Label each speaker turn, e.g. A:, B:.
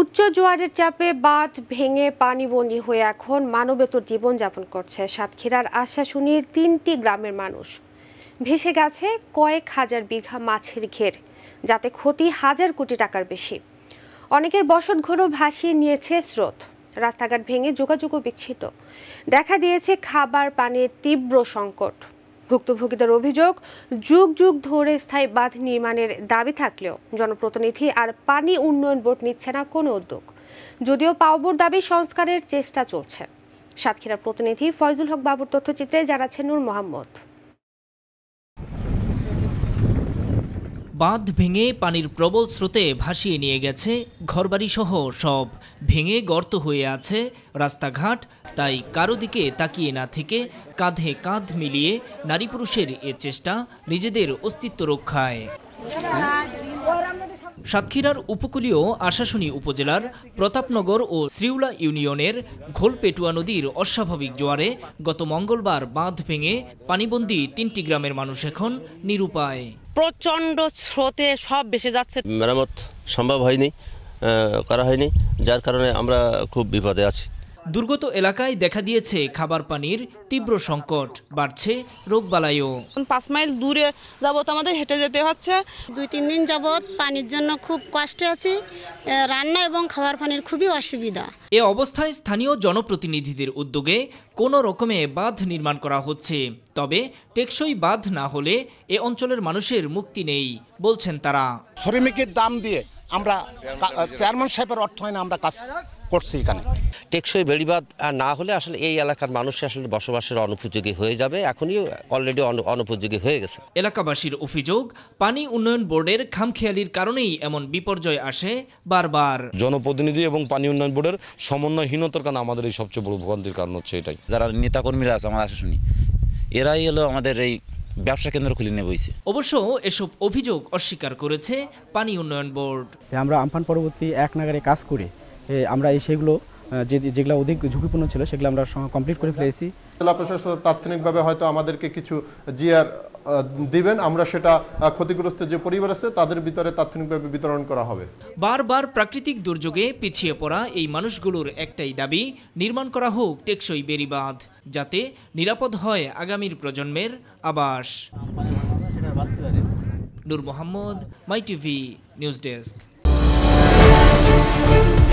A: উচ্চ জোয়ারের চাপে বাঁধ ভেঙে বন্দী হয়ে এখন জীবন জীবনযাপন করছে সাতক্ষীরার আশাশুনির তিনটি গ্রামের মানুষ ভেসে গেছে কয়েক হাজার বিঘা মাছের ঘের যাতে ক্ষতি হাজার কোটি টাকার বেশি অনেকের বসত ঘরও ভাসিয়ে নিয়েছে স্রোত রাস্তাঘাট ভেঙে যোগাযোগও বিচ্ছিন্ন দেখা দিয়েছে খাবার পানির তীব্র সংকট ভুক্তভোগীদের অভিযোগ যুগ যুগ ধরে স্থায়ী বাঁধ নির্মাণের দাবি থাকলেও জনপ্রতিনিধি আর পানি উন্নয়ন বোর্ড নিচ্ছে না কোনো উদ্যোগ যদিও পাওবোর দাবি সংস্কারের চেষ্টা চলছে সাতক্ষীরা প্রতিনিধি ফয়জুল হক বাবুর তথ্যচিত্রে জানাচ্ছেন নূর মোহাম্মদ
B: বাঁধ ভেঙে পানির প্রবল স্রোতে ভাসিয়ে নিয়ে গেছে ঘরবাড়িসহ সব ভেঙে গর্ত হয়ে আছে রাস্তাঘাট তাই কারো দিকে তাকিয়ে না থেকে কাঁধে কাঁধ মিলিয়ে নারী পুরুষের এ চেষ্টা নিজেদের অস্তিত্ব রক্ষায় সাতক্ষীরার উপকূলীয় আশাশুনি উপজেলার প্রতাপনগর ও শ্রিউলা ইউনিয়নের ঘোলপেটুয়া নদীর অস্বাভাবিক জোয়ারে গত মঙ্গলবার বাঁধ ভেঙে পানিবন্দী তিনটি গ্রামের মানুষ এখন নিরুপায় প্রচণ্ড স্রোতে সব ভেসে যাচ্ছে
A: মেরামত সম্ভব হয়নি করা হয়নি যার কারণে আমরা খুব বিপদে আছি
B: দুর্গত এলাকায় দেখা দিয়েছে খাবার পানির তীব্র সংকট বাড়ছে রোগবালাইও
A: পাঁচ মাইল দূরে যাবত আমাদের হেঁটে যেতে হচ্ছে দুই তিন দিন যাবৎ পানির জন্য খুব কষ্টে আছি রান্না এবং খাবার পানির খুবই অসুবিধা
B: এ অবস্থায় স্থানীয় জনপ্রতিনিধিদের উদ্যোগে কোনো রকমে বাঁধ নির্মাণ করা হচ্ছে তবে টেকসই বাঁধ না হলে এ অঞ্চলের মানুষের মুক্তি নেই বলছেন তারা শ্রমিকের দাম দিয়ে আমরা চেয়ারম্যান
A: সাহেবের অর্থায়নে আমরা কাজ করছি এখানে টেকসই বেড়িবাদ না হলে আসলে এই এলাকার মানুষ আসলে বসবাসের অনুপযোগী হয়ে যাবে এখনই অলরেডি অনুপযোগী হয়ে গেছে
B: এলাকাবাসীর অভিযোগ পানি উন্নয়ন বোর্ডের খামখেয়ালির কারণেই এমন বিপর্যয় আসে বারবার
A: জনপ্রতিনিধি এবং পানি উন্নয়ন বোর্ডের সমন্বয়হীনতার কারণে আমাদের এই সবচেয়ে বড় ভোগান্তির কারণ হচ্ছে এটাই যারা নেতাকর্মীরা আছে আমার আসে শুনি এরাই হলো আমাদের এই ব্যবসা কেন্দ্র খুলে নেওয়া হয়েছে অবশ্য
B: এসব অভিযোগ অস্বীকার করেছে পানি উন্নয়ন বোর্ড আমরা আমফান পরবর্তী এক নাগারে কাজ করে আমরা এই সেগুলো যে যেগুলো অধিক ঝুঁকিপূর্ণ ছিল সেগুলো আমরা কমপ্লিট করে ফেলেছি জেলা প্রশাসন তাৎক্ষণিকভাবে হয়তো আমাদেরকে কিছু জিআর দিবেন আমরা সেটা ক্ষতিগ্রস্ত যে পরিবার আছে তাদের ভিতরে তাৎক্ষণিকভাবে বিতরণ করা হবে বারবার প্রাকৃতিক দুর্যোগে পিছিয়ে পড়া এই মানুষগুলোর একটাই দাবি নির্মাণ করা হোক টেকসই বেরিবাঁধ যাতে নিরাপদ হয় আগামীর প্রজন্মের আবাস Noor Mohammad my TV news desk